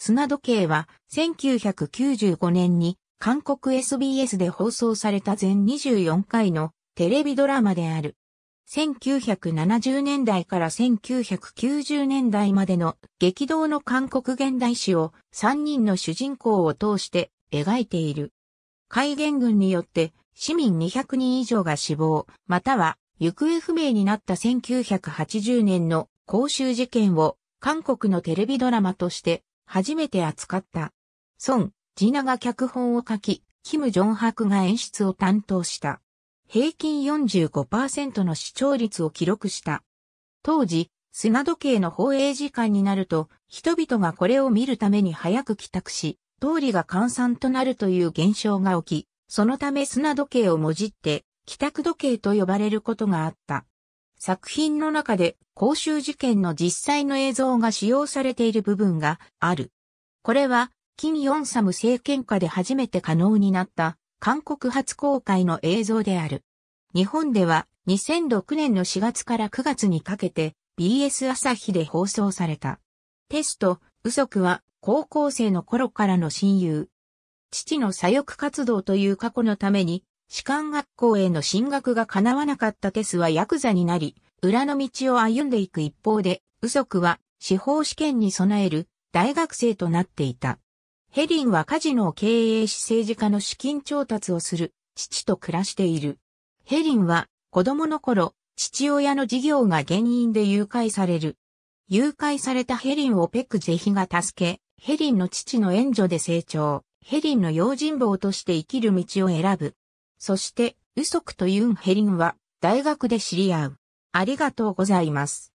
砂時計は1995年に韓国 SBS で放送された全24回のテレビドラマである。1970年代から1990年代までの激動の韓国現代史を3人の主人公を通して描いている。海原軍によって市民200人以上が死亡、または行方不明になった1980年の公衆事件を韓国のテレビドラマとして初めて扱った。孫、ジナが脚本を書き、キム・ジョンハクが演出を担当した。平均45%の視聴率を記録した。当時、砂時計の放映時間になると、人々がこれを見るために早く帰宅し、通りが閑散となるという現象が起き、そのため砂時計をもじって、帰宅時計と呼ばれることがあった。作品の中で公衆事件の実際の映像が使用されている部分がある。これは、金ヨンサム政権下で初めて可能になった韓国初公開の映像である。日本では2006年の4月から9月にかけて BS 朝日で放送された。テスト、ウソクは高校生の頃からの親友。父の左翼活動という過去のために士官学校への進学が叶わなかったテスはヤクザになり、裏の道を歩んでいく一方で、ウソクは司法試験に備える大学生となっていた。ヘリンはカジノを経営し政治家の資金調達をする父と暮らしている。ヘリンは子供の頃、父親の事業が原因で誘拐される。誘拐されたヘリンをペクジェヒが助け、ヘリンの父の援助で成長、ヘリンの用心棒として生きる道を選ぶ。そして、ウソクとユンヘリンは大学で知り合う。ありがとうございます。